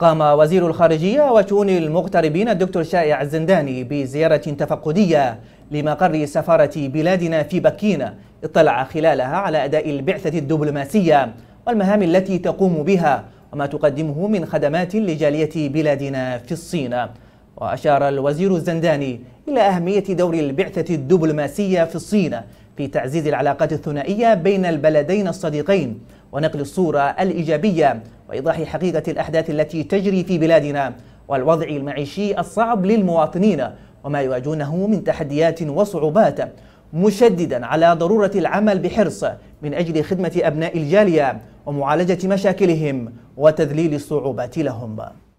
قام وزير الخارجية وشؤون المغتربين الدكتور شائع الزنداني بزيارة تفقدية لمقر سفارة بلادنا في بكين اطلع خلالها على أداء البعثة الدبلوماسية والمهام التي تقوم بها وما تقدمه من خدمات لجالية بلادنا في الصين وأشار الوزير الزنداني إلى أهمية دور البعثة الدبلوماسية في الصين في تعزيز العلاقات الثنائية بين البلدين الصديقين ونقل الصورة الإيجابية وإيضاح حقيقة الأحداث التي تجري في بلادنا والوضع المعيشي الصعب للمواطنين وما يواجهونه من تحديات وصعوبات مشددا على ضرورة العمل بحرص من أجل خدمة أبناء الجالية ومعالجة مشاكلهم وتذليل الصعوبات لهم